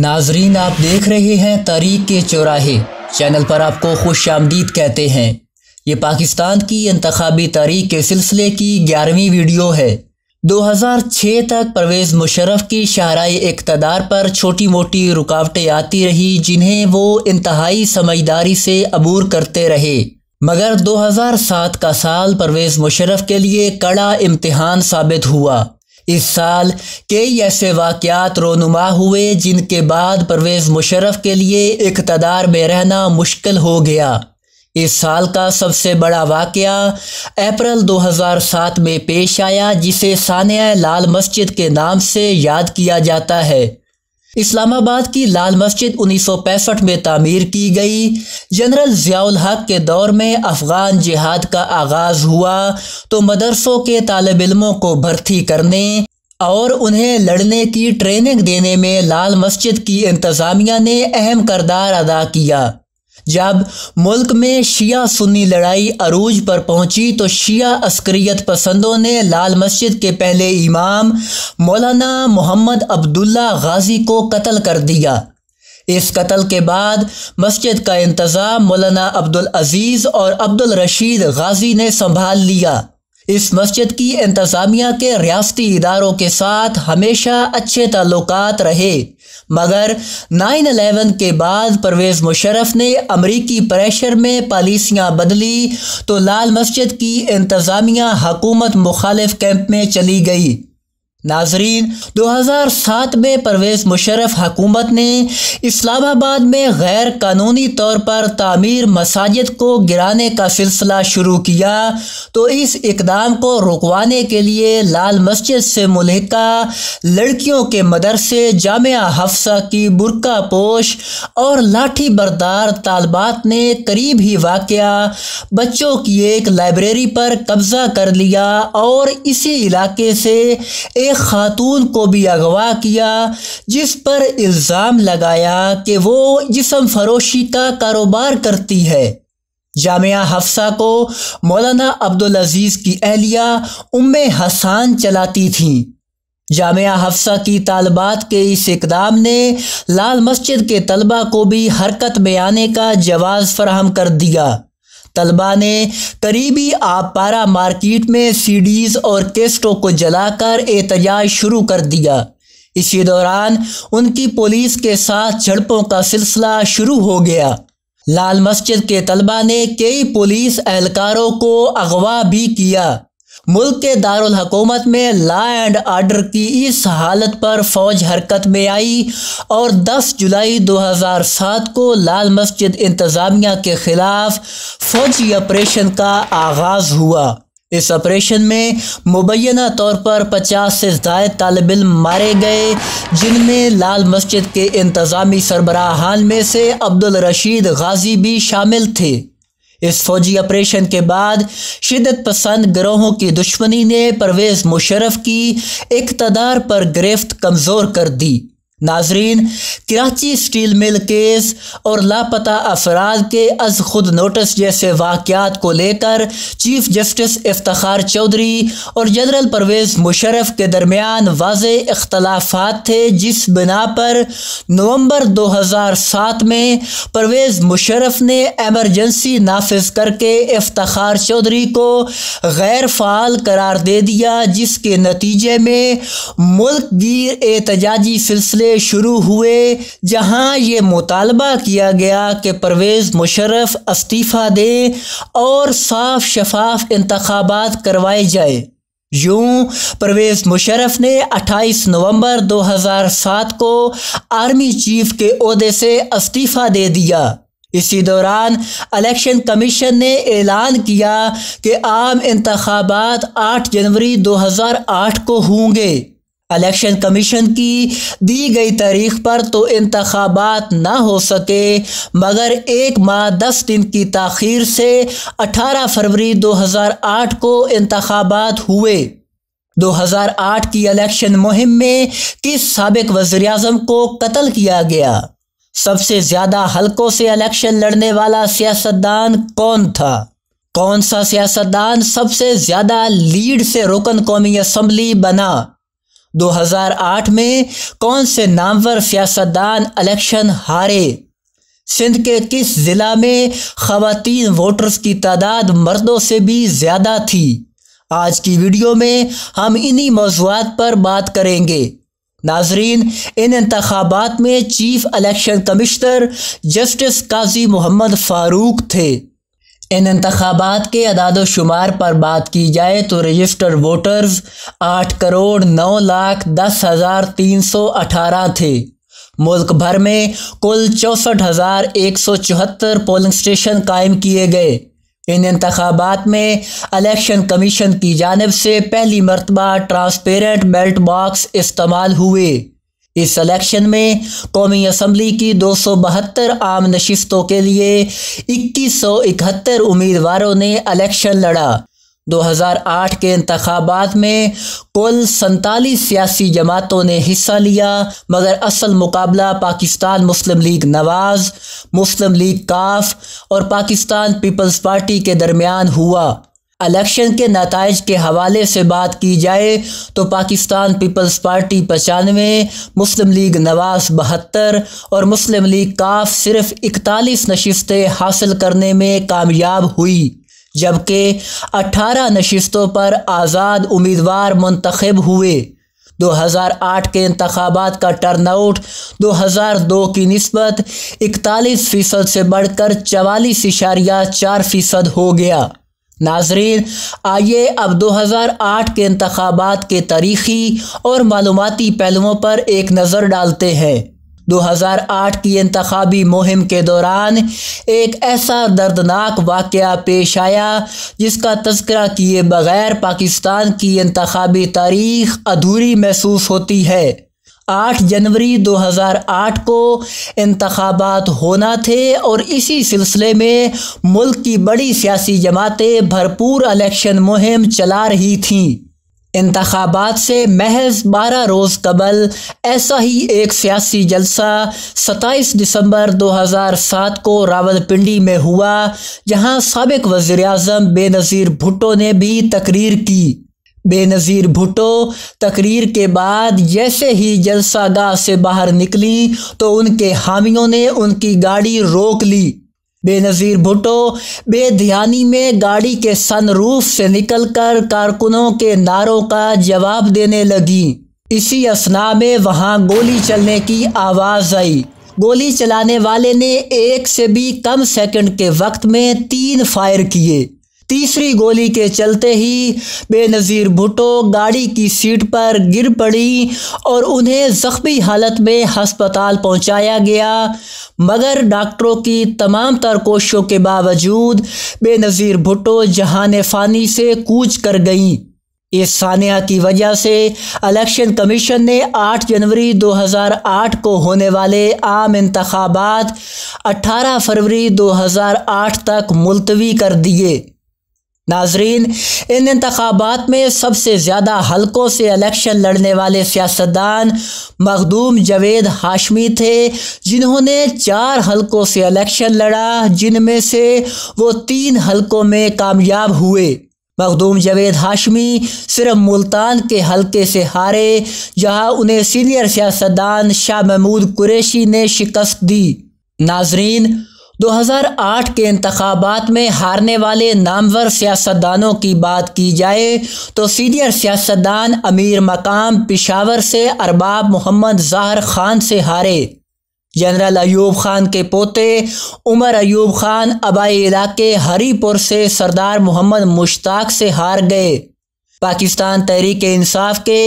नाजरीन आप देख रहे हैं तारीख के चौराहे चैनल पर आपको खुश आमदीद कहते हैं ये पाकिस्तान की इंतबी तारीख के सिलसिले की ग्यारहवीं वीडियो है 2006 तक परवेज़ मुशरफ की शाहरा इकतदार पर छोटी मोटी रुकावटें आती रही जिन्हें वो इंतहाई समझदारी से अबूर करते रहे मगर 2007 का साल परवेज़ मुशरफ के लिए कड़ा इम्तहान साबित हुआ इस साल कई ऐसे वाक़ात रोनुमा हुए जिनके बाद परवेज़ मुशरफ के लिए इकतदार में रहना मुश्किल हो गया इस साल का सबसे बड़ा वाक़ अप्रैल 2007 में पेश आया जिसे सानिया लाल मस्जिद के नाम से याद किया जाता है इस्लामाबाद की लाल मस्जिद उन्नीस में तामीर की गई जनरल ज़ियाउल हक के दौर में अफ़गान जिहाद का आगाज़ हुआ तो मदरसों के तालब इलमों को भर्ती करने और उन्हें लड़ने की ट्रेनिंग देने में लाल मस्जिद की इंतज़ामिया ने अहम करदार अदा किया जब मुल्क में शिया सुन्नी लड़ाई अरूज पर पहुंची तो शिया अस्करियत पसंदों ने लाल मस्जिद के पहले इमाम मौलाना मोहम्मद अब्दुल्ला गाजी को कत्ल कर दिया इस कत्ल के बाद मस्जिद का इंतज़ाम मौलाना अब्दुल अजीज़ और अब्दुल रशीद गाजी ने संभाल लिया इस मस्जिद की इंतज़ामिया के रियाती इदारों के साथ हमेशा अच्छे तल्लक रहे मगर 9/11 के बाद परवेज़ मुशरफ़ ने अमरीकी प्रेशर में पॉलिसियाँ बदली तो लाल मस्जिद की इंतज़ामिया हकूमत मुखालिफ कैंप में चली गई नाजरीन 2007 में परवेज़ मुशरफ हकूमत ने इस्लामाबाद में गैर कानूनी तौर पर तामीर मसाजिद को गिराने का सिलसिला शुरू किया तो इस इकदाम को रुकवाने के लिए लाल मस्जिद से मुलहका लड़कियों के मदरसे जामिया हफ्सा की बुरका पोश और लाठी बरदार तालबात ने करीब ही वाक़ बच्चों की एक लाइब्रेरी पर कब्ज़ा कर लिया और इसी इलाके से एक खातून को भी अगवा किया जिस पर इल्ज़ाम लगाया कि वो जिसम फरोशी का कारोबार करती है जामिया हफ्सा को मौलाना अब्दुल अजीज़ की अहलिया उम हसान चलाती थीं जामिया हफ्सा की तालबात के इस इकदाम ने लाल मस्जिद के तलबा को भी हरकत में आने का जवाज़ फराहम कर दिया तलबा ने करीबी आबपारा मार्केट में सीडीज और केस्टों को जलाकर एहतजाज शुरू कर दिया इसी दौरान उनकी पुलिस के साथ झड़पों का सिलसिला शुरू हो गया लाल मस्जिद के तलबा ने कई पुलिस एहलकारों को अगवा भी किया मुल्क के दारुल हकूमत में ला एंड आर्डर की इस हालत पर फौज हरकत में आई और 10 जुलाई 2007 को लाल मस्जिद इंतज़ामिया के ख़िलाफ़ फौजी ऑपरेशन का आगाज़ हुआ इस ऑपरेशन में मुबैना तौर पर 50 से ज़ायद तालब इम मारे गए जिनमें लाल मस्जिद के इंतज़ामी सरबराहान में से अब्दुल रशीद गाजी भी शामिल थे इस फौजी ऑपरेशन के बाद शिदत पसंद ग्रोहों की दुश्मनी ने परवेज़ मुशरफ़ की इकतदार पर गिरफ्त कमज़ोर कर दी नाजरीन कराची स्टील मिल केस और लापता अफराद के अज खुद नोटिस जैसे वाक़ात को लेकर चीफ जस्टिस इफ्तार चौधरी और जनरल परवेज मुशरफ के दरमियान वाज अख्तलाफा थे जिस बिना पर नवंबर 2007 में परवेज मुशरफ ने एमरजेंसी नाफज करके इफ्तार चौधरी को गैर फाल करार दे दिया जिसके नतीजे में मुल्क गिर एहतजाजी सिलसिले से शुरू हुए जहां ये मुतालबा किया गया कि परवेज़ मुशर्रफ इस्तीफ़ा दें और साफ शफाफ इंतबात करवाए जाए यूं परवेज़ मुशर्रफ ने 28 नवंबर 2007 को आर्मी चीफ के अहदे से इस्तीफ़ा दे दिया इसी दौरान इलेक्शन कमीशन ने ऐलान किया कि आम इंतबात 8 जनवरी 2008 को होंगे इलेक्शन कमीशन की दी गई तारीख पर तो इंतबात ना हो सके मगर एक माह दस दिन की तखीर से 18 फरवरी 2008 को इंतबात हुए 2008 की इलेक्शन मुहिम में किस सबक वज़ी अजम को कत्ल किया गया सबसे ज़्यादा हलकों से इलेक्शन लड़ने वाला सियासतदान कौन था कौन सा सियासतदान सबसे ज़्यादा लीड से रोकन कौमी असम्बली बना 2008 में कौन से नामवर सियासतदान इलेक्शन हारे सिंध के किस ज़िला में खातन वोटर्स की तादाद मर्दों से भी ज़्यादा थी आज की वीडियो में हम इन्हीं मौजूद पर बात करेंगे नाजरीन इन इंतबात में chief election commissioner justice Qazi Mohammad Farooq थे इन इंतबात के अदाद शुमार पर बात की जाए तो रजिस्टर वोटर्स आठ करोड़ नौ लाख दस हज़ार तीन सौ अठारह थे मुल्क भर में कुल चौंसठ हज़ार एक सौ चौहत्तर पोलिंग स्टेशन कायम किए गए इन इंतबात में अलेक्शन कमीशन की जानब से पहली मरतबा ट्रांसपेरेंट बेल्ट बॉक्स इस्तेमाल हुए इस इलेक्शन में कौमी असम्बली की दो सौ बहत्तर आम नशस्तों के लिए इक्कीस सौ इकहत्तर उम्मीदवारों ने इलेक्शन लड़ा 2008 के इंतबात में कुल सैतालीस सियासी जमातों ने हिस्सा लिया मगर असल मुकाबला Pakistan Muslim League Nawaz Muslim League काफ और पाकिस्तान पीपल्स पार्टी के दरमियान हुआ इलेक्शन के नतज के हवाले से बात की जाए तो पाकिस्तान पीपल्स पार्टी पचानवे मुस्लिम लीग नवाज बहत्तर और मुस्लिम लीग काफ सिर्फ इकतालीस नशस्तें हासिल करने में कामयाब हुई जबकि अठारह नशस्तों पर आज़ाद उम्मीदवार मंतखब हुए 2008 के इंतबात का टर्नआउट 2002 की नस्बत इकतालीस फ़ीसद से बढ़कर चवालीस इशारिया चार फ़ीसद हो गया नाजरीन आइए अब 2008 के इंतबात के तारीखी और मालूमती पहलुओं पर एक नज़र डालते हैं 2008 की इंतबी मुहिम के दौरान एक ऐसा दर्दनाक वाक़ पेश आया जिसका तस्करा किए बगैर पाकिस्तान की इंतबी तारीख अधूरी महसूस होती है आठ जनवरी 2008 को इंतबात होना थे और इसी सिलसिले में मुल्क की बड़ी सियासी जमातें भरपूर इलेक्शन मुहिम चला रही थीं इंतबात से महज बारह रोज़ कबल ऐसा ही एक सियासी जलसा 27 दिसंबर 2007 को रावलपिंडी में हुआ जहां सबक वज़ी अजम बेनज़ीर भुट्टो ने भी तकरीर की बेनज़ीर भुटो तकरीर के बाद जैसे ही जलसागाह से बाहर निकली तो उनके हामियों ने उनकी गाड़ी रोक ली बेनज़ीर भुटो बेध्यानी में गाड़ी के सनरूफ से निकलकर कारकुनों के नारों का जवाब देने लगी इसी असना में वहाँ गोली चलने की आवाज़ आई गोली चलाने वाले ने एक से भी कम सेकंड के वक्त में तीन फायर किए तीसरी गोली के चलते ही बेनज़ीर भुटो गाड़ी की सीट पर गिर पड़ी और उन्हें ज़ख्मी हालत में हस्पताल पहुंचाया गया मगर डॉक्टरों की तमाम तर कोशिशों के बावजूद बेनज़ीर भुटो जहान फ़ानी से कूच कर गईं इस सानिया की वजह से इलेक्शन कमीशन ने 8 जनवरी 2008 को होने वाले आम इंतबात 18 फरवरी 2008 तक मुलतवी कर दिए नाजरीन इन इंतबात में सबसे ज़्यादा हलकों से इलेक्शन लड़ने वाले सियासतदान मखदूम जवेद हाशमी थे जिन्होंने चार हलकों से इलेक्शन लड़ा जिनमें से वो तीन हलकों में कामयाब हुए मखदूम जवेद हाशमी सिर्फ मुल्तान के हलके से हारे जहां उन्हें सीनियर सियासतदान शाह महमूद कुरैशी ने शिकस्त दी नाजरीन 2008 के इंतबात में हारने वाले नामवर सियासतदानों की बात की जाए तो सीनियर सियासतदान अमीर मकाम पिशावर से अरबाब मोहम्मद ज़ाहर खान से हारे जनरल अयूब खान के पोते उमर अयूब खान आबाई इलाके हरीपुर से सरदार मोहम्मद मुश्ताक से हार गए पाकिस्तान तहरीक इंसाफ के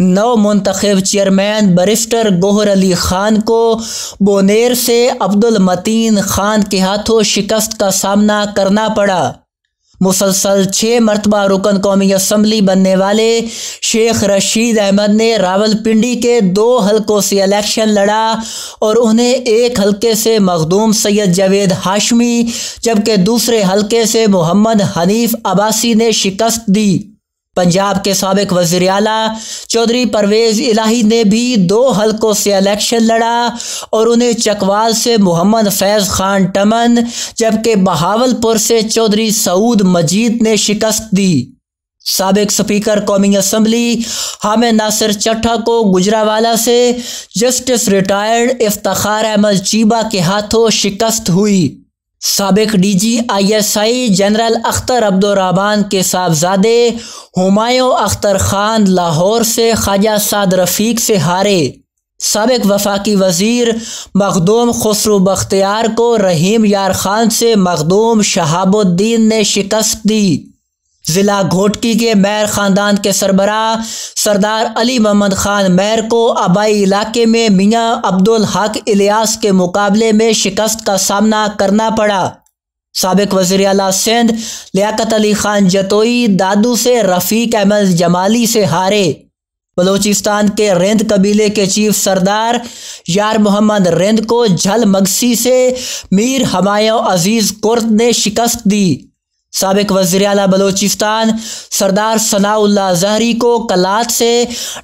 नौ मंतखब चेयरमैन बरिस्टर गोहर अली खान को बोनेर से अब्दुल मतीन खान के हाथों शिकस्त का सामना करना पड़ा मुसलसल छः मरतबा रुकन कौमी असम्बली बनने वाले शेख रशीद अहमद ने रावलपिंडी के दो हलकों से इलेक्शन लड़ा और उन्हें एक हलके से मखदूम सैयद जावेद हाशमी जबकि दूसरे हलके से मोहम्मद हनीफ अबासी ने शिकस्त दी पंजाब के सबक वज़ी अला चौधरी परवेज़ इलाही ने भी दो हलकों से इलेक्शन लड़ा और उन्हें चकवाल से मोहम्मद फैज़ खान टमन जबकि बहावलपुर से चौधरी सऊद मजीद ने शिकस्त दी सबक स्पीकर कौमी असम्बली हामिद नासिर चट्ठा को गुजरावाला से जस्टिस रिटायर्ड इफ्तार अहमद चीबा के हाथों शिकस्त हुई सबक D G I S I general Akhtar Abdul Rahman के साहबजादे हमायों अख्तर खान लाहौर से ख्वाजा साद रफ़ीक से हारे सबक वफाकी वज़ीर मखदूम खसरू बख्तियार को रहीम यार खान से मखदूम शहाबुद्दीन ने शिकस्त दी ज़िला घोटकी के मैर ख़ानदान के सरबरा सरदार अली मोहम्मद ख़ान मैर को आबाई इलाके में मियाँ अब्दुल हक इलियास के मुकाबले में शिकस्त का सामना करना पड़ा सबक वजी अला सिंध लियाकत अली ख़ान जतोई दादू से रफ़ीक अहमद जमाली से हारे बलूचिस्तान के रेंद कबीले के चीफ सरदार यार मोहम्मद रेंद को झल मगसी से मीर हमायों अजीज़ कुर्त ने शिकस्त दी सबक वजर अला बलोचिस्तान सरदार सनाउल्ला जहरी को कलात से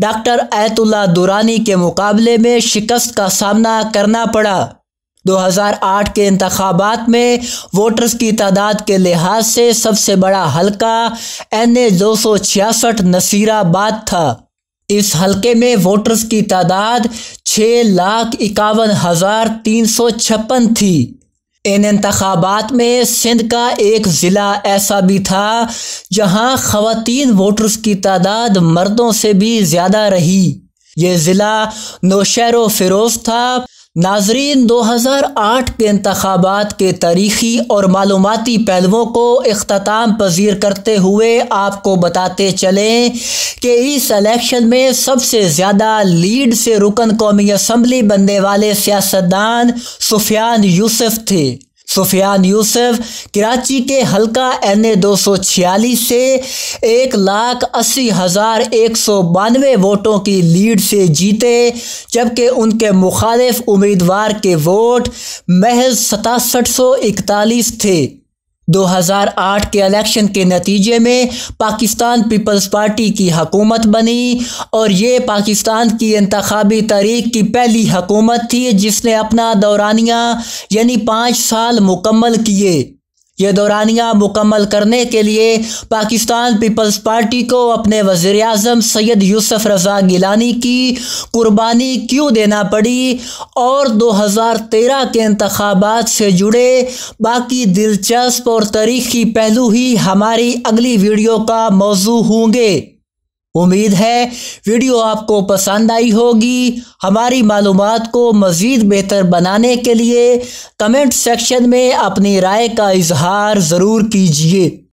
डॉक्टर ऐतुल्ला दुरानी के मुकाबले में शिकस्त का सामना करना पड़ा 2008 के इंतबात में वोटर्स की तादाद के लिहाज से सबसे बड़ा हलका एन ए दो सौ छियासठ नसीराबाद था इस हलके में वोटर्स की तादाद छः लाख इक्यावन हज़ार तीन सौ छप्पन थी इन इंतबात में सिंध का एक ज़िला ऐसा भी था जहां ख़वान वोटर्स की तादाद मर्दों से भी ज़्यादा रही ये ज़िला नौशहर फिरोज था नाजरीन 2008 के इंतबात के तारीखी और मालूमती पहलुओं को अख्ताम पजीर करते हुए आपको बताते चलें कि इस इलेक्शन में सबसे ज़्यादा लीड से रुकन कौमी असम्बली बनने वाले सियासतदान सुफियान यूसुफ थे सुफियान यूसुफ कराची के हलका एन ए दो सौ छियालीस से एक लाख अस्सी हज़ार एक सौ बानवे वोटों की लीड से जीते जबकि उनके मुखालिफ उम्मीदवार के वोट महज सतासठ सौ इकतालीस थे 2008 के इलेक्शन के नतीजे में पाकिस्तान पीपल्स पार्टी की हकूमत बनी और ये पाकिस्तान की इंतबी तारीख की पहली हकूमत थी जिसने अपना दौरानिया यानी पाँच साल मुकम्मल किए ये दौरानियाँ मुकम्मल करने के लिए पाकिस्तान पीपल्स पार्टी को अपने वज़ी अजम सैद यूसुफ रजा गिलानी की कुर्बानी क्यों देना पड़ी और 2013 के इंतबात से जुड़े बाकी दिलचस्प और तारीखी पहलू ही हमारी अगली वीडियो का मौजू होंगे उम्मीद है वीडियो आपको पसंद आई होगी हमारी मालूम को मज़ीद बेहतर बनाने के लिए कमेंट सेक्शन में अपनी राय का इजहार ज़रूर कीजिए